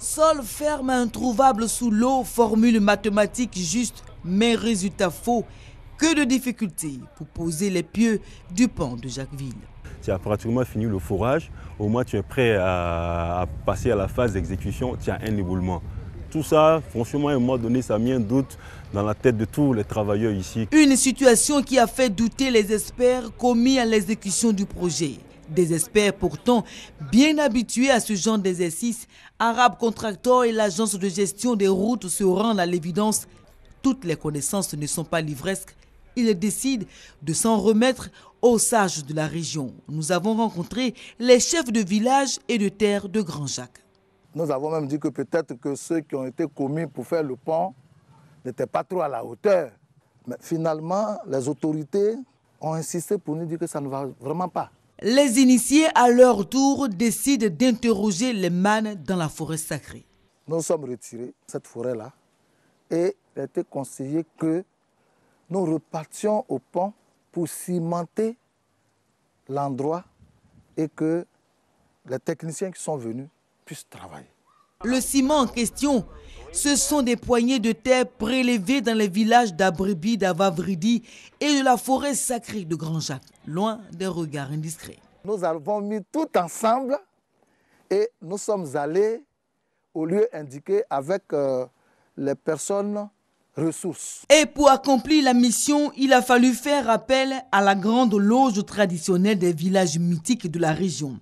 Sol ferme introuvable sous l'eau, formule mathématique juste, mais résultat faux. Que de difficultés pour poser les pieux du pont de Jacquesville. Tu as pratiquement fini le forage, au moins tu es prêt à, passer à la phase d'exécution, tu as un éboulement. Tout ça, franchement, à donné, ça mienne doute dans la tête de tous les travailleurs ici. Une situation qui a fait douter les experts commis à l'exécution du projet. Des pourtant bien habitués à ce genre d'exercice, arabes Contractor et l'agence de gestion des routes se rendent à l'évidence. Toutes les connaissances ne sont pas livresques. Ils décident de s'en remettre aux sages de la région. Nous avons rencontré les chefs de village et de terre de Grand Jacques. Nous avons même dit que peut-être que ceux qui ont été commis pour faire le pont n'étaient pas trop à la hauteur. Mais finalement, les autorités ont insisté pour nous dire que ça ne va vraiment pas. Les initiés, à leur tour, décident d'interroger les manes dans la forêt sacrée. Nous sommes retirés cette forêt-là et il a été conseillé que nous repartions au pont pour cimenter l'endroit et que les techniciens qui sont venus puissent travailler. Le ciment en question ce sont des poignées de terre prélevées dans les villages d'Abrebi, d'Avavridi et de la forêt sacrée de Grand Jacques, loin des regards indiscrets. Nous avons mis tout ensemble et nous sommes allés au lieu indiqué avec euh, les personnes ressources. Et pour accomplir la mission, il a fallu faire appel à la grande loge traditionnelle des villages mythiques de la région.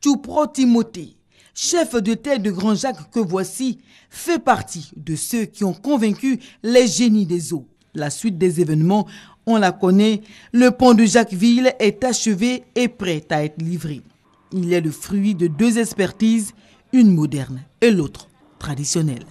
Tchoupro Timothée, chef de tête de Grand Jacques que voici, fait partie de ceux qui ont convaincu les génies des eaux. La suite des événements, on la connaît, le pont de Jacquesville est achevé et prêt à être livré. Il est le fruit de deux expertises, une moderne et l'autre traditionnelle.